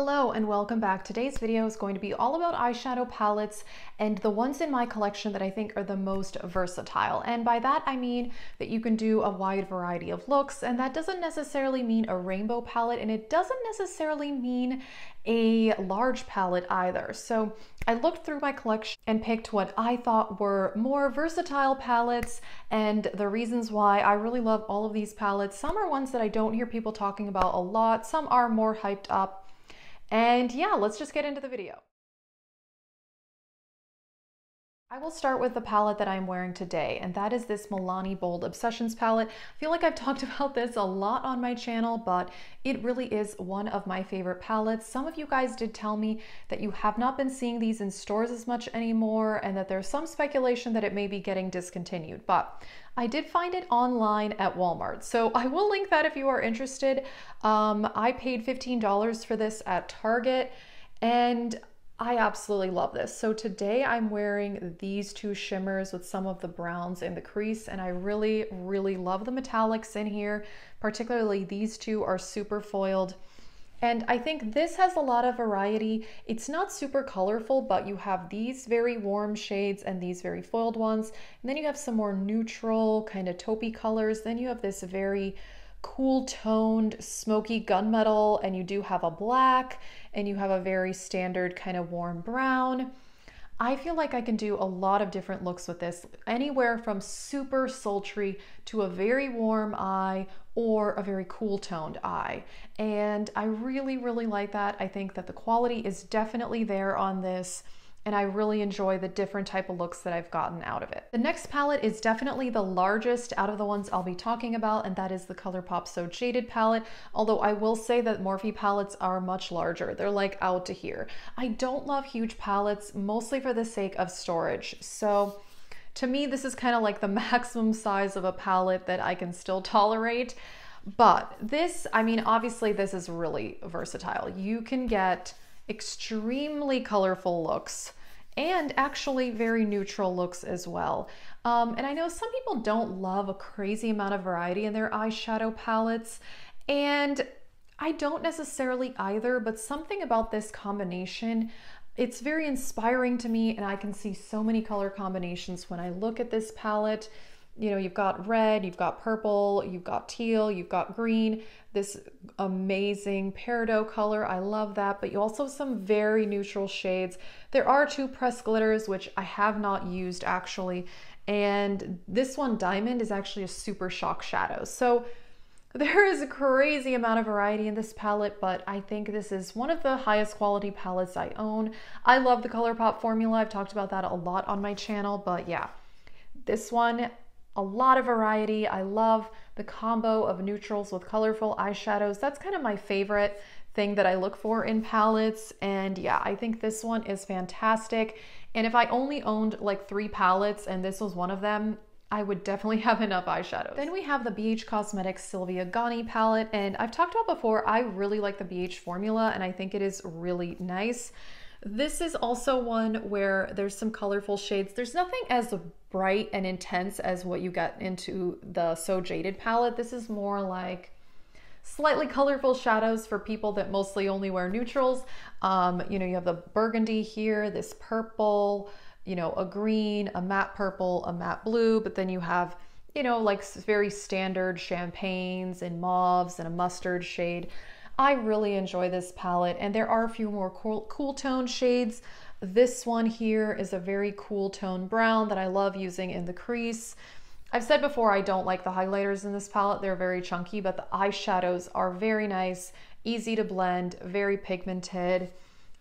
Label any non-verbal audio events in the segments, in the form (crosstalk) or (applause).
Hello and welcome back. Today's video is going to be all about eyeshadow palettes and the ones in my collection that I think are the most versatile. And by that I mean that you can do a wide variety of looks and that doesn't necessarily mean a rainbow palette and it doesn't necessarily mean a large palette either. So I looked through my collection and picked what I thought were more versatile palettes and the reasons why I really love all of these palettes. Some are ones that I don't hear people talking about a lot. Some are more hyped up and yeah, let's just get into the video. I will start with the palette that I'm wearing today, and that is this Milani Bold Obsessions palette. I feel like I've (laughs) talked about this a lot on my channel, but it really is one of my favorite palettes. Some of you guys did tell me that you have not been seeing these in stores as much anymore, and that there's some speculation that it may be getting discontinued, but I did find it online at Walmart, so (laughs) I will link that if you are interested. Um, I paid $15 for this at Target, and I absolutely love this. So today I'm wearing these two shimmers with some of the browns in the crease and I really, really love the metallics in here. Particularly these two are super foiled. And I think this has a lot of variety. It's not super colorful, but you have these very warm shades and these very foiled ones. And then you have some more neutral kind of taupey colors. Then you have this very cool toned smoky gunmetal and you do have a black and you have a very standard kind of warm brown. I feel like I can do a lot of different looks with this, anywhere from super sultry to a very warm eye or a very cool toned eye. And I really, really like that. I think that the quality is definitely there on this and I really enjoy the different type of looks that I've gotten out of it. The next palette is definitely the largest out of the ones I'll be talking about, and that is the ColourPop So Jaded palette, although I will say that Morphe palettes are much larger. They're like out to here. I don't love huge palettes, mostly for the sake of storage. So to me, this is kind of like the (laughs) maximum size of a palette that I can still tolerate. But this, I mean, obviously this is really versatile. You can get extremely colorful looks and actually very neutral looks as well. Um, and I know some people don't love a crazy amount of variety in their eyeshadow palettes, and I don't necessarily either, but something about this combination it's very inspiring to me and I can see so many color combinations when I look at this palette you know, you've got red, you've got purple, you've got teal, you've got green, this amazing peridot color. I love that, but you also have some very neutral shades. There are two press glitters, which I have not used actually. And this one, Diamond, is actually a super shock shadow. So there is a crazy amount of variety in this palette, but I think this is one of the highest quality palettes I own. I love the ColourPop formula. I've talked about that a lot on my channel, but yeah, this one a lot of variety. I love the combo of neutrals with colorful eyeshadows. That's kind of my favorite thing that I look for in palettes. And yeah, I think this one is fantastic. And if I only owned like three palettes and this was one of them, I would definitely (laughs) have enough eyeshadows. Then we have the BH Cosmetics Sylvia Gani palette, and I've talked about before, I really like the BH formula, and I think it is really nice. This is also one where there's some colorful shades. There's nothing as bright and intense as what you got into the So Jaded palette. This is more like slightly colorful shadows for people that mostly only wear neutrals. Um, you know, you have the burgundy here, this purple, you know, a green, a matte purple, a matte blue, but then you have, you know, like very standard champagnes and mauves and a mustard shade. I really enjoy this palette and there are a few more cool, cool tone shades. This one here is a very cool tone brown that I love using in the crease. I've said before I don't like the highlighters in this palette. They're very chunky, but the eyeshadows are very nice, easy to blend, very pigmented.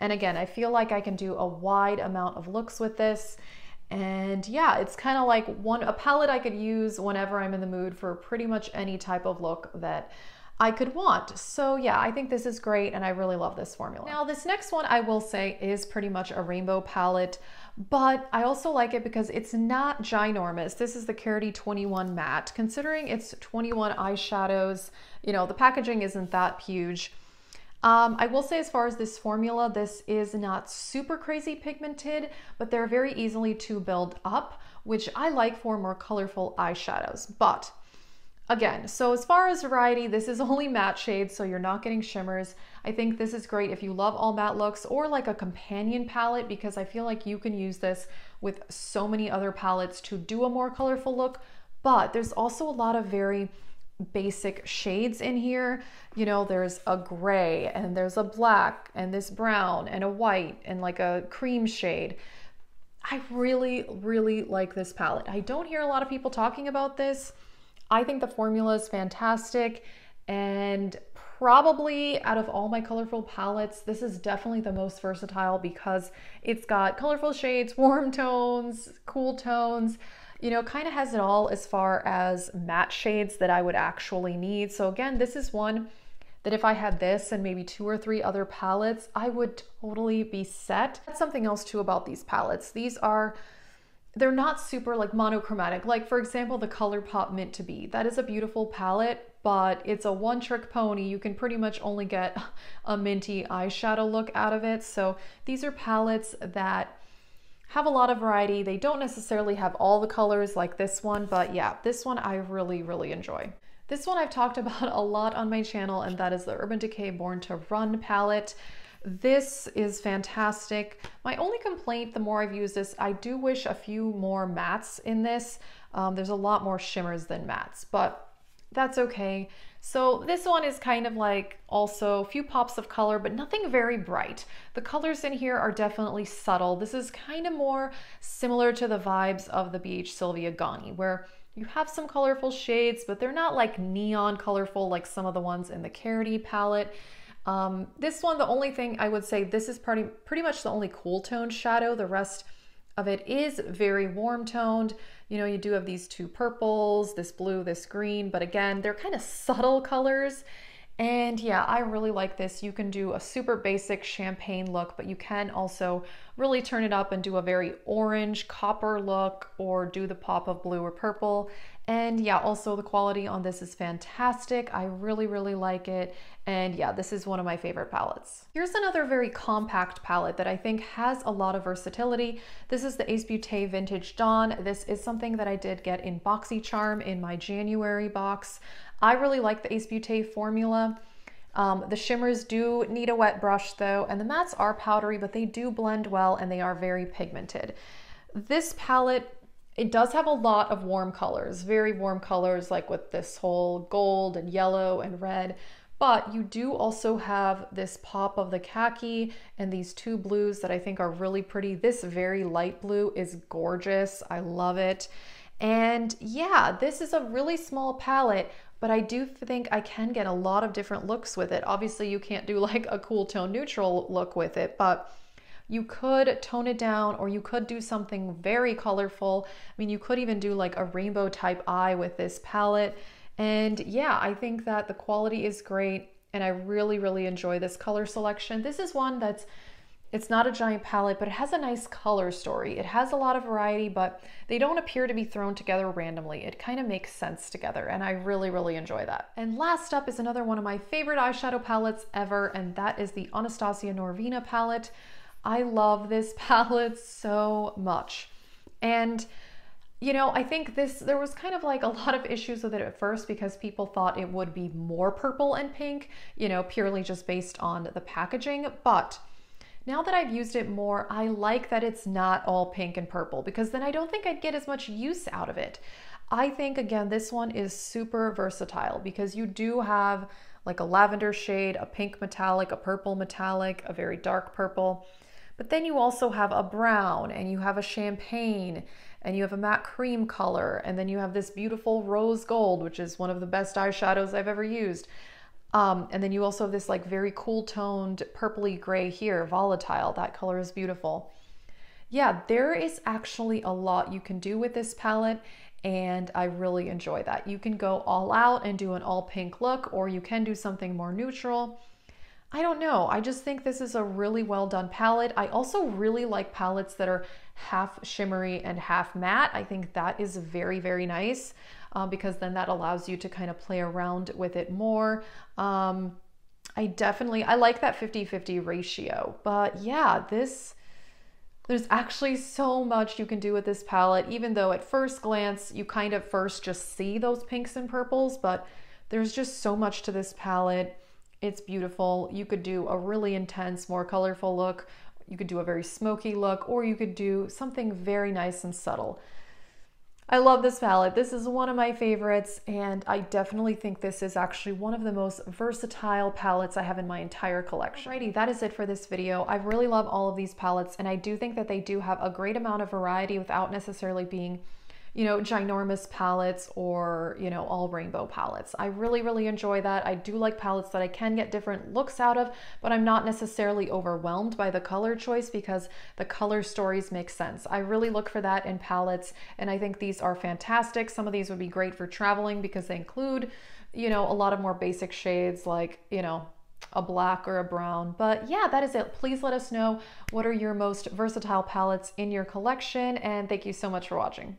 And again, I feel like I can do a wide amount of looks with this. And yeah, it's kind of like one a palette I could use whenever I'm in the mood for pretty much any type of look that I could want. So yeah, I think this is great and I really love this formula. Now this next one I will say is pretty much a rainbow palette, but I also like it because it's not ginormous. This is the Carity 21 matte. Considering it's 21 eyeshadows, you know, the packaging isn't that huge. Um, I will say as far as this formula, this is not super crazy pigmented, but they're very easily to build up, which I like for more colorful eyeshadows. But Again, so as far as variety, this is only matte shades, so you're not getting shimmers. I think this is great if you love all matte looks or like a companion palette because I feel like you can use this with so many other palettes to do a more colorful look, but there's also a lot of very basic shades in here. You know, there's a gray and there's a black and this brown and a white and like a cream shade. I really, really like this palette. I don't hear a lot of people talking about this. I think the formula is fantastic and probably out of all my colorful palettes, this is definitely the most versatile because it's got colorful shades, (laughs) warm tones, cool tones, you know, kind of has it all as far as matte shades that I would actually need. So again, this is one that if I had this and maybe two or three other palettes, I would totally be set. That's something else too about these palettes. These are they're not super like monochromatic. Like for example, the ColourPop Mint to Be. That is a beautiful palette, but it's a one trick pony. You can pretty much only get a minty eyeshadow look out of it. So these are palettes that have a lot of variety. They don't necessarily have all the colors like this one, but yeah, this one I really, really enjoy. This one I've talked (laughs) about a lot on my channel and that is the Urban Decay Born to Run palette. This is fantastic. My only complaint, the more I've used this, I do wish a few more mattes in this. Um, there's a lot more shimmers than mattes, but that's okay. So this one is kind of like also a few pops of color, but nothing very bright. The colors in here are definitely subtle. This is kind of more similar to the vibes of the BH Sylvia Gani, where you have some colorful shades, but they're not like neon colorful like some of the ones in the Carity palette. Um, this one, the only thing I would say, this is pretty, pretty much the only cool toned shadow. The rest of it is very warm toned. You know, you do have these two purples, this blue, this green, but again, they're kind of subtle colors and yeah, I really like this. You can do a super basic champagne look, but you can also really turn it up and do a very orange copper look or do the pop of blue or purple. And yeah, also the quality on this is fantastic. I really, really like it. And yeah, this is one of my favorite palettes. Here's another very compact palette that I think has a lot of versatility. This is the Ace Beauté Vintage Dawn. This is something that I did get in BoxyCharm in my January box. I really like the Ace Beauté formula. Um, the shimmers do need a wet brush though, and the mattes are powdery, but they do blend well and they are very pigmented. This palette, it does have a lot of warm colors, very warm colors like with this whole gold and yellow and red, but you do also have this pop of the khaki and these two blues that I think are really pretty. This very light blue is gorgeous. I love it. And yeah, this is a really small palette, but I do think I can get a lot of different looks with it. Obviously, you can't do (laughs) like a cool tone neutral look with it, but you could tone it down or you could do something very colorful. I mean, you could even do like a rainbow type eye with this palette. And yeah, I think that the quality is great and I really, really enjoy this color selection. This is one that's it's not a giant palette, but it has a nice color story. It has a lot of variety, but they don't appear to be thrown together randomly. It kind of makes sense together, and I really, really enjoy that. And last up is another one of my favorite eyeshadow palettes ever, and that is the Anastasia Norvina palette. I love this (laughs) palette so much. And you know, I think this, there was kind of like a lot of issues with it at first because people thought it would be more purple and pink, you know, purely just based on the packaging. But now that I've used it more, I like that it's not all pink and purple because then I don't think I'd get as much use out of it. I think, again, this one is super versatile because you do have like a lavender shade, a pink metallic, a purple metallic, a very dark purple. But then you also have a brown and you have a champagne and you have a matte cream color and then you have this beautiful rose gold, which is one of the best eyeshadows I've ever used. Um, and then you also have this like very cool toned purpley gray here, volatile. That color is beautiful. Yeah, there is actually a lot you can do with this palette and I really enjoy that. You can go all out and do an all pink look or you can do something more neutral. I don't know. I just think this is a really well done palette. I also really like palettes that are half shimmery and half matte. I think that is very, very nice. Um, because then that allows you to kind of play around with it more. Um, I definitely, I like that 50-50 ratio, but yeah, this, there's actually so much you can do with this palette, even though at first glance, you kind of first just see those pinks and purples, but there's just so much to this palette. It's beautiful. You could do a really intense, more colorful look. You could do a very smoky look, or you could do something very nice and subtle. I love this palette. This is one of my favorites, and I definitely think this is actually one of the most versatile palettes I have in my entire collection. Alrighty, that is it for this video. I really love all of these palettes, and I do think that they do have a great amount of variety without necessarily being you know, ginormous palettes or, you know, all rainbow palettes. I really, really enjoy that. I do like palettes that I can get different looks out of, but I'm not necessarily overwhelmed by the color choice because the color stories make sense. I really look for that in palettes, and I think these are fantastic. Some of these would be great for traveling because they include, you know, a lot of more basic shades like, you know, a black or a brown. But yeah, that is it. Please let us know what are your most versatile palettes in your collection, and thank you so much for watching.